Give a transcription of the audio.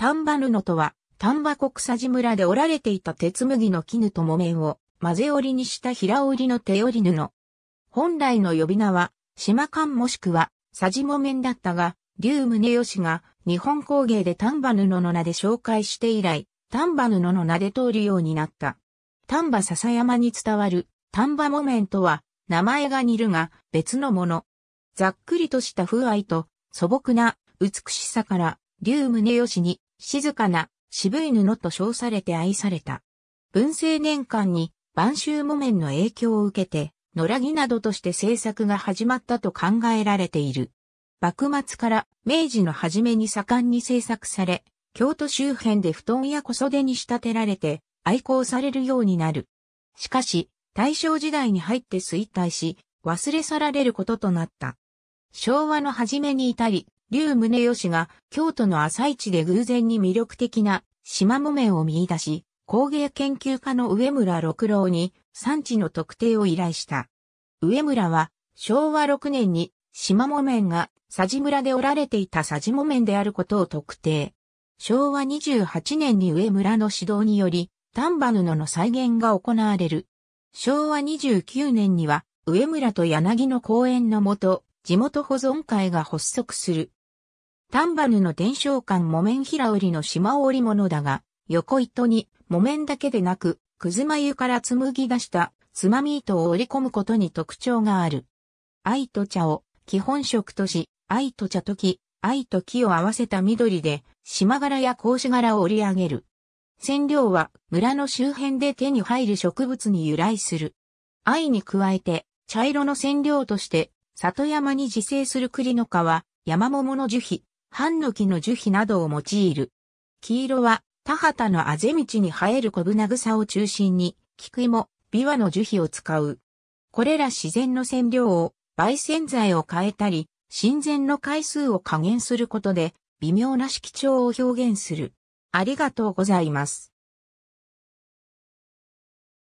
丹波布とは、丹波国佐治村で織られていた鉄麦の絹と木綿を混ぜ織りにした平織りの手織り布。本来の呼び名は、島間もしくは、佐治木綿だったが、竜宗義が日本工芸で丹波布の名で紹介して以来、丹波布の名で通るようになった。丹波笹山に伝わる丹波木綿とは、名前が似るが別のもの。ざっくりとした風合いと素朴な美しさから、竜宗義に静かな、渋い布と称されて愛された。文政年間に、晩秋木綿の影響を受けて、野良着などとして制作が始まったと考えられている。幕末から明治の初めに盛んに制作され、京都周辺で布団や小袖に仕立てられて愛好されるようになる。しかし、大正時代に入って衰退し、忘れ去られることとなった。昭和の初めに至り、竜宗義が京都の朝市で偶然に魅力的な島木綿を見出し、工芸研究家の上村六郎に産地の特定を依頼した。上村は昭和6年に島木綿が佐治村で織られていた佐治木綿であることを特定。昭和28年に上村の指導により、丹波布の再現が行われる。昭和29年には、上村と柳の公園のもと、地元保存会が発足する。丹ヌの伝承館木綿平織の島織物だが、横糸に木綿だけでなく、くず眉から紡ぎ出したつまみ糸を織り込むことに特徴がある。藍と茶を基本色とし、藍と茶と木、藍と木を合わせた緑で、島柄や格子柄を織り上げる。染料は村の周辺で手に入る植物に由来する。藍に加えて茶色の染料として里山に自生する栗の皮、山桃の樹皮、ハンノキの樹皮などを用いる。黄色は田畑のあぜ道に生えるナグ草を中心に、菊芋、ビワの樹皮を使う。これら自然の染料を、焙煎剤を変えたり、神前の回数を加減することで、微妙な色調を表現する。ありがとうございます。